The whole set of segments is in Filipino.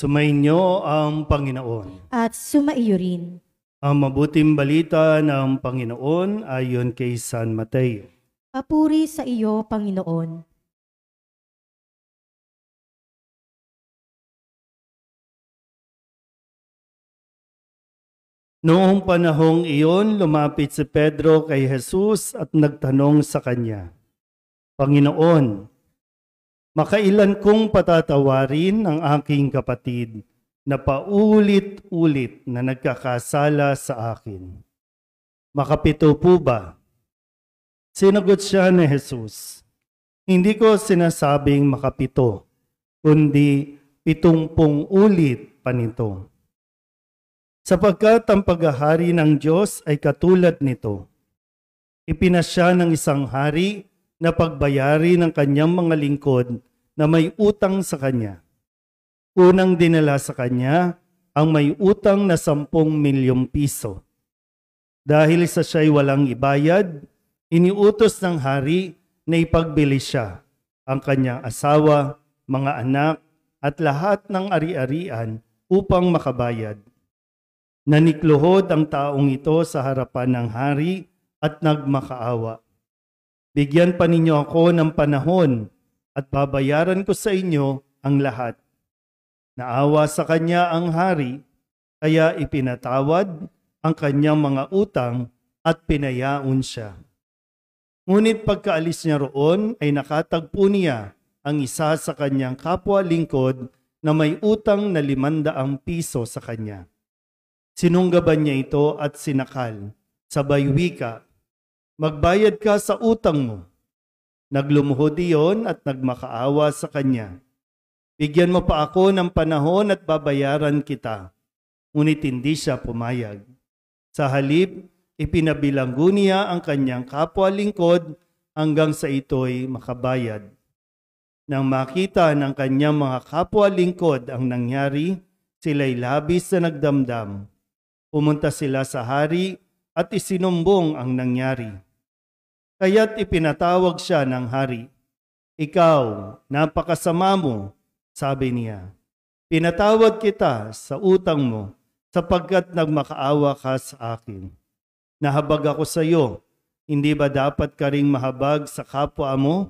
Sumainyo ang Panginoon. At sumaiyo rin. Ang mabuting balita ng Panginoon ayon kay San Mateo. Papuri sa iyo, Panginoon. Noong panahong iyon, lumapit si Pedro kay Jesus at nagtanong sa kanya, Panginoon, Makailan kong patatawarin ang aking kapatid na paulit-ulit na nagkakasala sa akin? Makapito po ba? Sinagot siya ni Jesus, Hindi ko sinasabing makapito, kundi pitungpong ulit pa nito. Sapagkat ang paghahari ng Diyos ay katulad nito. Ipinasya ng isang hari na pagbayari ng kanyang mga lingkod na may utang sa kanya. Unang dinala sa kanya ang may utang na 10 milyong piso. Dahil sa siya'y walang ibayad, iniutos ng hari na ipagbili siya ang kanyang asawa, mga anak, at lahat ng ari-arian upang makabayad. Nanikluhod ang taong ito sa harapan ng hari at nagmakaawa Bigyan pa ninyo ako ng panahon at babayaran ko sa inyo ang lahat. Naawa sa kanya ang hari, kaya ipinatawad ang kanyang mga utang at pinayaon siya. Ngunit pagkaalis niya roon ay nakatagpo niya ang isa sa kanyang kapwa lingkod na may utang na limandaang piso sa kanya. Sinunggaban niya ito at sinakal. Sabay wika, Magbayad ka sa utang mo. Naglumuhod iyon at nagmakaawa sa kanya. Bigyan mo pa ako ng panahon at babayaran kita. Ngunit hindi siya pumayag. Sa halip, ipinabilanggo niya ang kanyang kapwa lingkod hanggang sa ito'y makabayad. Nang makita ng kanyang mga kapwa lingkod ang nangyari, sila'y labis na nagdamdam. Pumunta sila sa hari at isinumbong ang nangyari. Kaya't ipinatawag siya ng hari. Ikaw, napakasama mo, sabi niya. Pinatawad kita sa utang mo sapagkat nagmakaawa ka sa akin. Nahabag ako sa iyo. Hindi ba dapat ka ring mahabag sa kapwa mo?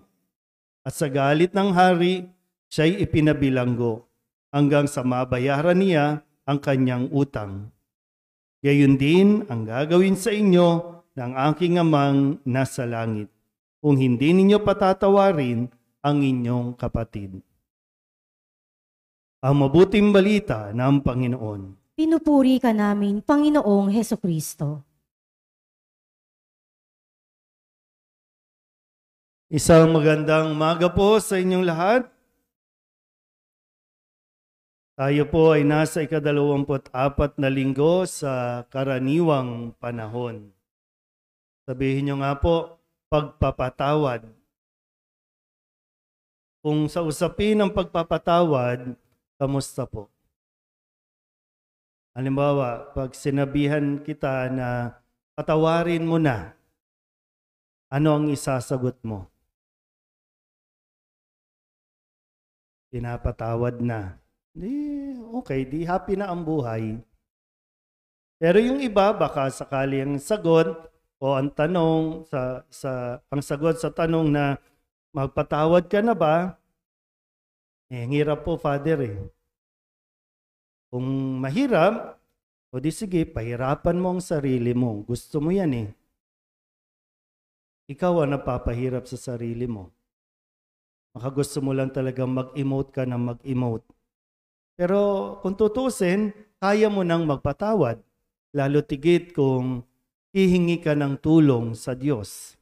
At sa galit ng hari, siya'y ipinabilanggo hanggang sa mabayaran niya ang kanyang utang. Gayon din ang gagawin sa inyo ng aking amang nasa langit, kung hindi ninyo patatawarin ang inyong kapatid. Ang mabuting balita ng Panginoon. Pinupuri ka namin, Panginoong Heso Kristo. Isang magandang maga po sa inyong lahat. Tayo po ay nasa ikadalawamput apat na linggo sa karaniwang panahon. Sabihin nyo nga po, pagpapatawad. Kung sa usapin ng pagpapatawad, kamusta po? Halimbawa, pag sinabihan kita na patawarin mo na, ano ang isasagot mo? Pinapatawad na. Di, okay, di happy na ang buhay. Pero yung iba, baka sakali ang sagot, o ang tanong sa sa ang sa tanong na magpatawad ka na ba? Eh, hirap po, Father eh. Kung mahirap, o di sige, pahirapan mo ang sarili mo. Gusto mo yan eh. Ikaw ang napapahirap sa sarili mo. Makagusto mo lang talaga mag-emote ka ng mag-emote. Pero kung tutusin, kaya mo nang magpatawad. Lalo tigit kung hihingi ka ng tulong sa Diyos.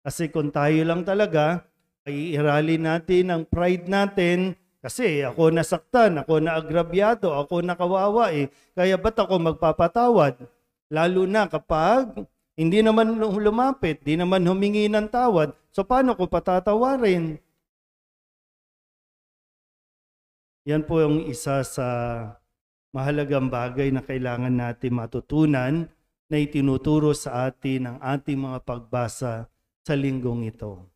Kasi kung tayo lang talaga, ay irali natin ang pride natin kasi ako nasaktan, ako naagrabyado, ako nakawawa eh. Kaya ba't ako magpapatawad? Lalo na kapag hindi naman lumapit, hindi naman humingi ng tawad, so paano ko patatawarin? Yan po yung isa sa mahalagang bagay na kailangan natin matutunan na itinuturo sa atin ng ating mga pagbasa sa linggong ito.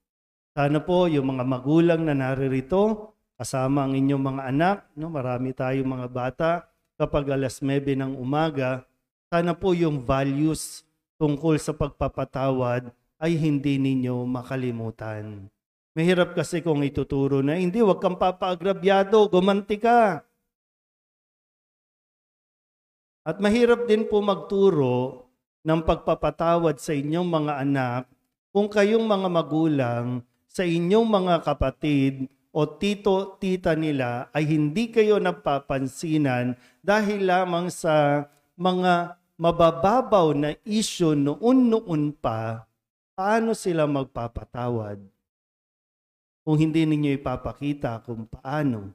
Sana po yung mga magulang na naririto, kasama ang inyong mga anak, no, marami tayong mga bata, kapag alas 9 ng umaga, sana po yung values tungkol sa pagpapatawad ay hindi ninyo makalimutan. Mahirap kasi kung ituturo na, hindi, wag kang papaagrabyado, gumanti ka. At mahirap din po magturo ng pagpapatawad sa inyong mga anak kung kayong mga magulang sa inyong mga kapatid o tito, tita nila ay hindi kayo napapansinan dahil lamang sa mga mabababaw na isyo noon-noon pa, paano sila magpapatawad? Kung hindi ninyo ipapakita kung paano.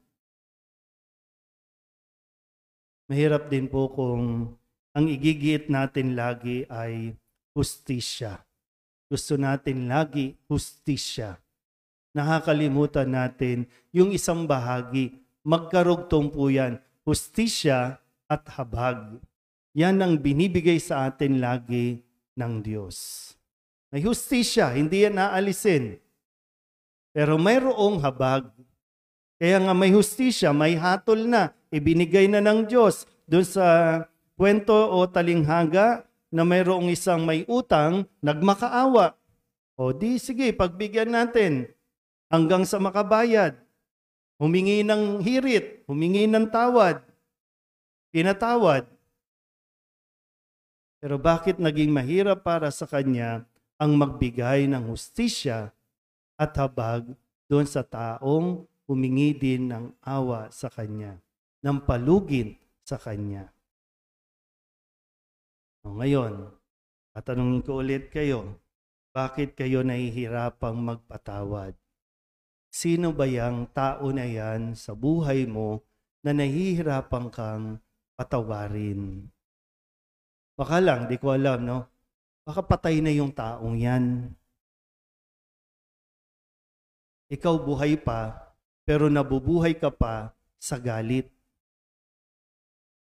Mahirap din po kung ang igigit natin lagi ay hustisya. Gusto natin lagi hustisya. Nakakalimutan natin yung isang bahagi. Magkarugtong po yan. Hustisya at habag. Yan ang binibigay sa atin lagi ng Diyos. May hustisya, hindi yan naalisin. Pero mayroong habag. Kaya nga may hustisya, may hatol na, ibinigay na ng Diyos doon sa kwento o talinghaga na mayroong isang may utang, nagmakaawa. O di, sige, pagbigyan natin hanggang sa makabayad. Humingi ng hirit, humingi ng tawad, pinatawad. Pero bakit naging mahirap para sa kanya ang magbigay ng hustisya at habag doon sa taong humingi din ng awa sa kanya, ng palugin sa kanya. O ngayon, tatanungin ko ulit kayo, bakit kayo nahihirapang magpatawad? Sino ba yung tao na yan sa buhay mo na nahihirapan kang patawarin? Baka lang, di ko alam, no? Baka patay na yung taong yan. Ikaw buhay pa, pero nabubuhay ka pa sa galit.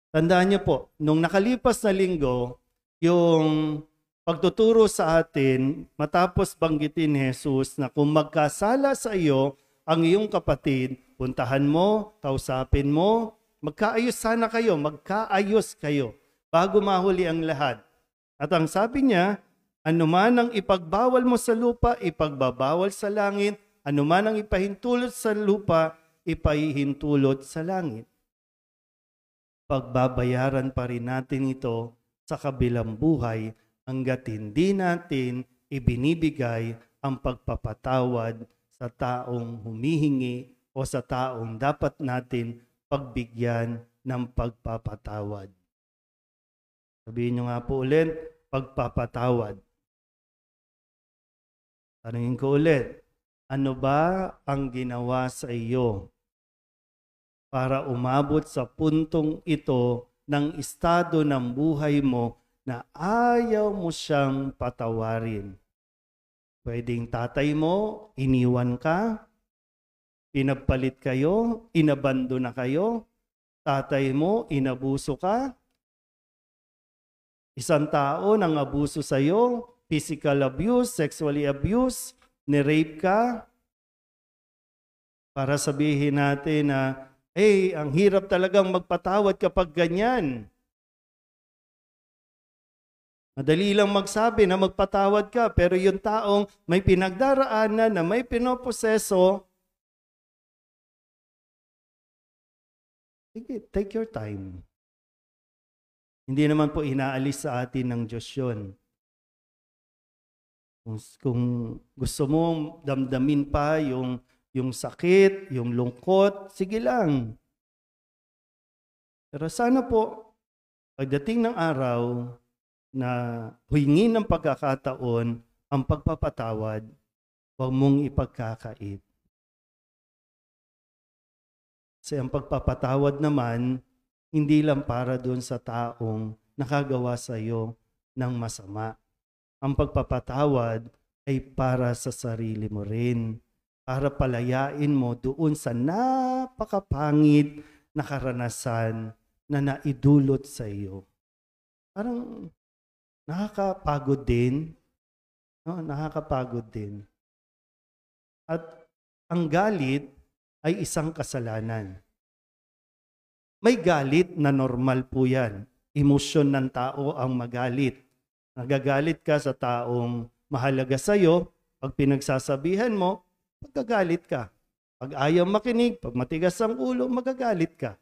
Tandaan niyo po, nung nakalipas na linggo, yung pagtuturo sa atin matapos banggitin ni Jesus na kung magkasala sa iyo ang iyong kapatid, puntahan mo, kausapin mo, magkaayos sana kayo, magkaayos kayo bago mahuli ang lahat. At ang sabi niya, anuman ang ipagbawal mo sa lupa, ipagbabawal sa langit, anuman ang ipahintulot sa lupa, ipahihintulot sa langit. Pagbabayaran pa rin natin ito sa kabilang buhay hanggat hindi natin ibinibigay ang pagpapatawad sa taong humihingi o sa taong dapat natin pagbigyan ng pagpapatawad. Sabihin nyo nga po ulit, pagpapatawad. Tanungin ko ulit, ano ba ang ginawa sa iyo para umabot sa puntong ito ng estado ng buhay mo na ayaw mo siyang patawarin. Pwedeng tatay mo, iniwan ka, pinagpalit kayo, inabando na kayo, tatay mo, inabuso ka, isang tao nang abuso sa'yo, physical abuse, sexually abuse, ni-rape ka, para sabihin natin na eh, ang hirap talagang magpatawad kapag ganyan. Madali lang magsabi na magpatawad ka, pero yung taong may pinagdaraanan na may pinoposeso, Sige, take your time. Hindi naman po inaalis sa atin ng Diyos yun. Kung, kung gusto mo damdamin pa yung yung sakit, yung lungkot, sige lang. Pero sana po, pagdating ng araw na huingin ng pagkakataon ang pagpapatawad, huwag mong ipagkakaib. Kasi ang pagpapatawad naman, hindi lang para doon sa taong nakagawa sa iyo ng masama. Ang pagpapatawad ay para sa sarili mo rin para palayain mo doon sa napakapangit na karanasan na naidulot sa iyo. Parang nakakapagod din. No? Nakakapagod din. At ang galit ay isang kasalanan. May galit na normal po yan. Emosyon ng tao ang magalit. Nagagalit ka sa taong mahalaga sa iyo, pag pinagsasabihan mo, magagalit ka. Pag ayaw makinig, pag matigas ang ulo, magagalit ka.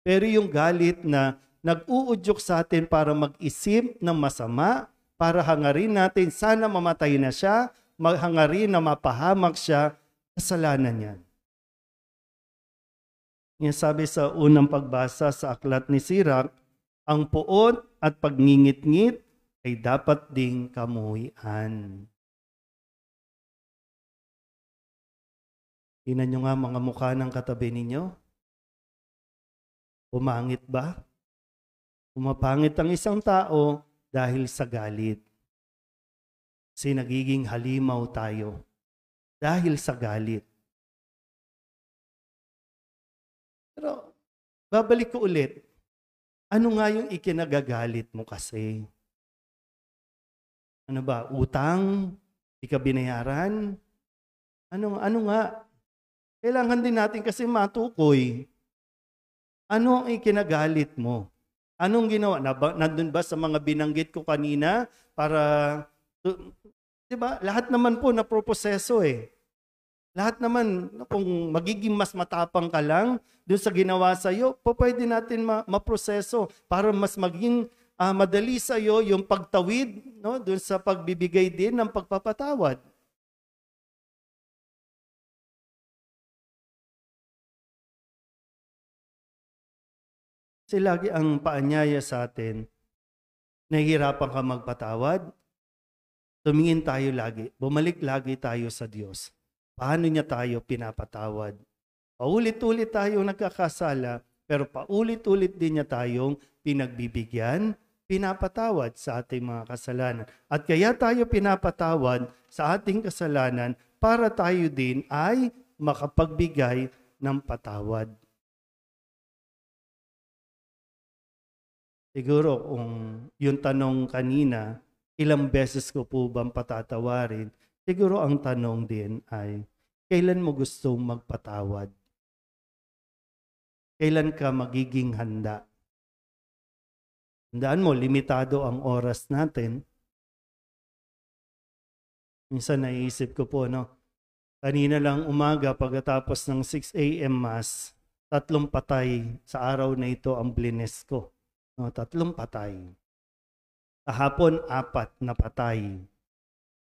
Pero yung galit na nag-uudyok sa atin para mag-isip ng masama, para hangarin natin, sana mamatay na siya, maghangarin na mapahamak siya, kasalanan niyan. Yan sabi sa unang pagbasa sa aklat ni Sirak, ang puot at pagngingit-ngit ay dapat ding kamuhian. Tingnan nyo nga mga mukha ng katabi ninyo. Pumangit ba? Pumapangit ang isang tao dahil sa galit. Kasi nagiging halimaw tayo dahil sa galit. Pero babalik ko ulit, ano nga yung ikinagagalit mo kasi? Ano ba, utang? Di ka binayaran? Ano, ano nga? Kailangan din natin kasi matukoy ano ang ikinagalit mo. Anong ginawa? Nandun ba sa mga binanggit ko kanina para, di ba, lahat naman po na proposeso eh. Lahat naman, kung magiging mas matapang ka lang doon sa ginawa sa iyo, po pwede natin ma- maproseso para mas maging uh, madali sa iyo yung pagtawid no, doon sa pagbibigay din ng pagpapatawad. Kasi lagi ang paanyaya sa atin, nahihirapan ka magpatawad, tumingin tayo lagi, bumalik lagi tayo sa Diyos. Paano niya tayo pinapatawad? Paulit-ulit tayong nagkakasala, pero paulit-ulit din niya tayong pinagbibigyan, pinapatawad sa ating mga kasalanan. At kaya tayo pinapatawad sa ating kasalanan para tayo din ay makapagbigay ng patawad. Siguro kung yung tanong kanina, ilang beses ko po bang patatawarin, siguro ang tanong din ay, kailan mo gusto magpatawad? Kailan ka magiging handa? Tandaan mo, limitado ang oras natin. Minsan naisip ko po, no? Kanina lang umaga pagkatapos ng 6 a.m. mass, tatlong patay sa araw na ito ang blinis ko. No, tatlong patay. Kahapon, apat na patay.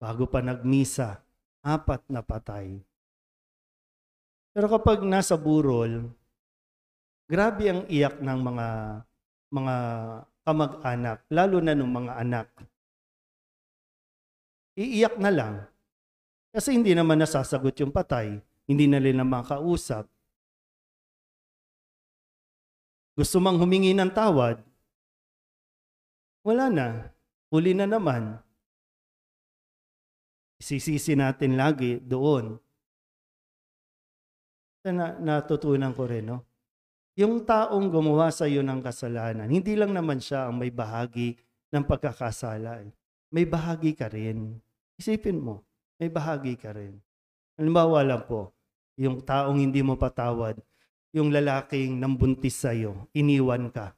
Bago pa nagmisa, apat na patay. Pero kapag nasa burol, grabe ang iyak ng mga mga kamag-anak, lalo na ng mga anak. Iiyak na lang. Kasi hindi naman nasasagot yung patay. Hindi na nila makausap. Gusto mang humingi ng tawad, wala na. Huli na naman. Sisisi natin lagi doon. Na, natutunan ko rin, no? Yung taong gumawa sa iyo ng kasalanan, hindi lang naman siya ang may bahagi ng pagkakasala. May bahagi ka rin. Isipin mo, may bahagi ka rin. Halimbawa lang po, yung taong hindi mo patawad, yung lalaking nang buntis sa iyo, iniwan ka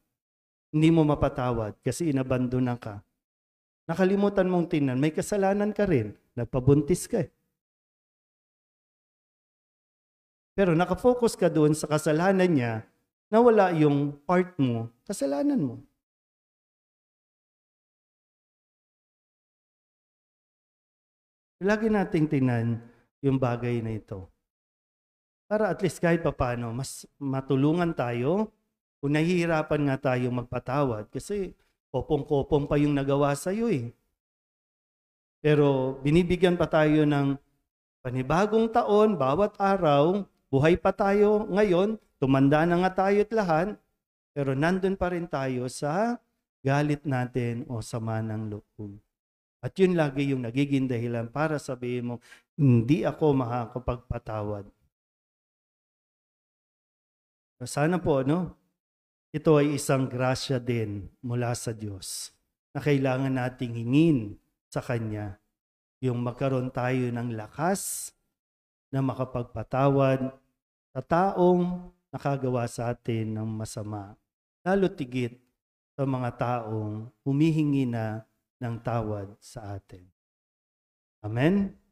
hindi mo mapatawad kasi inabandonan ka. Nakalimutan mong tinan, may kasalanan ka rin. Nagpabuntis ka eh. Pero nakafocus ka doon sa kasalanan niya na wala yung part mo, kasalanan mo. Lagi nating tinan yung bagay na ito. Para at least kahit papano, mas matulungan tayo kung nahihirapan nga tayo magpatawad kasi kopong-kopong pa yung nagawa sa iyo eh. Pero binibigyan pa tayo ng panibagong taon, bawat araw, buhay pa tayo ngayon, tumanda na nga tayo at lahat, pero nandun pa rin tayo sa galit natin o sama ng loob. At yun lagi yung nagiging dahilan para sabihin mo, hindi ako makakapagpatawad. Sana po, no? ito ay isang grasya din mula sa Diyos na kailangan nating hingin sa Kanya. Yung magkaroon tayo ng lakas na makapagpatawad sa taong nakagawa sa atin ng masama. Lalo tigit sa mga taong humihingi na ng tawad sa atin. Amen?